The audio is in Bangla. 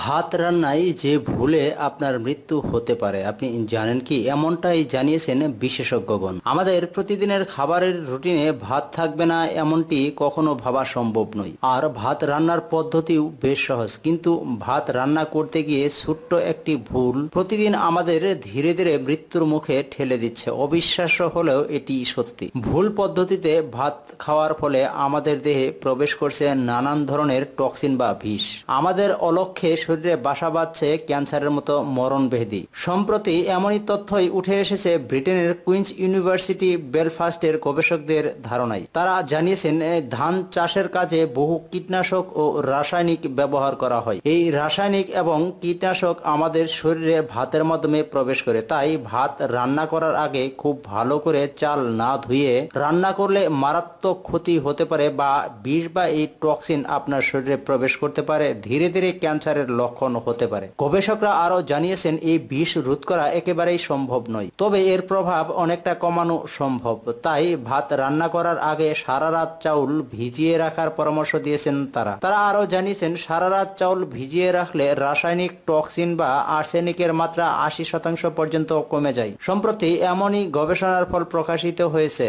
ভাত রান্নায় যে ভুলে আপনার মৃত্যু হতে পারে আপনি জানেন কি এমনটাই জানিয়েছেন বিশেষজ্ঞগণ আমাদের প্রতিদিনের খাবারের রুটিনে ভাত থাকবে না এমনটি কখনো ভাবা সম্ভব নয় আর ভাত রান্নার পদ্ধতিও বেশ সহজ কিন্তু ভাত রান্না করতে গিয়ে ছোট্ট একটি ভুল প্রতিদিন আমাদের ধীরে ধীরে মৃত্যুর মুখে ঠেলে দিচ্ছে অবিশ্বাস্য হলেও এটি সত্যি ভুল পদ্ধতিতে ভাত খাওয়ার ফলে আমাদের দেহে প্রবেশ করছে নানান ধরনের টক্সিন বা বিষ আমাদের অলক্ষে রেখে শরীরে বাসা বাঁধছে ক্যান্সারের মতো মরণ বেহেদি সম্প্রতি এমনই তথ্যই উঠে এসেছে ব্রিটেনের কুইন্স ইউনিভার্সিটি বেলফাস্টের গবেষকদের ধারণায় তারা জানিয়েছেন ধান চাষের কাজে বহু কীটনাশক ও রাসায়নিক ব্যবহার করা হয় এই রাসায়নিক এবং কীটনাশক আমাদের শরীরে ভাতের মাধ্যমে প্রবেশ করে তাই ভাত রান্না করার আগে খুব ভালো করে চাল না ধুয়ে রান্না করলে মারাত্মক ক্ষতি হতে পারে বা বিষ বা এই টক্সিন আপনার শরীরে প্রবেশ করতে পারে ধীরে ধীরে ক্যান্সার ক্যান্সারের লক্ষণ হতে পারে গবেষকরা আরও জানিয়েছেন এই বিষ রোধ করা একেবারেই সম্ভব নয় তবে এর প্রভাব অনেকটা কমানো সম্ভব তাই ভাত রান্না করার আগে সারা রাত চাউল ভিজিয়ে রাখার পরামর্শ দিয়েছেন তারা তারা আরও জানিয়েছেন সারা রাত চাউল ভিজিয়ে রাখলে রাসায়নিক টক্সিন বা আর্সেনিকের মাত্রা আশি শতাংশ পর্যন্ত কমে যায় সম্প্রতি এমনই গবেষণার ফল প্রকাশিত হয়েছে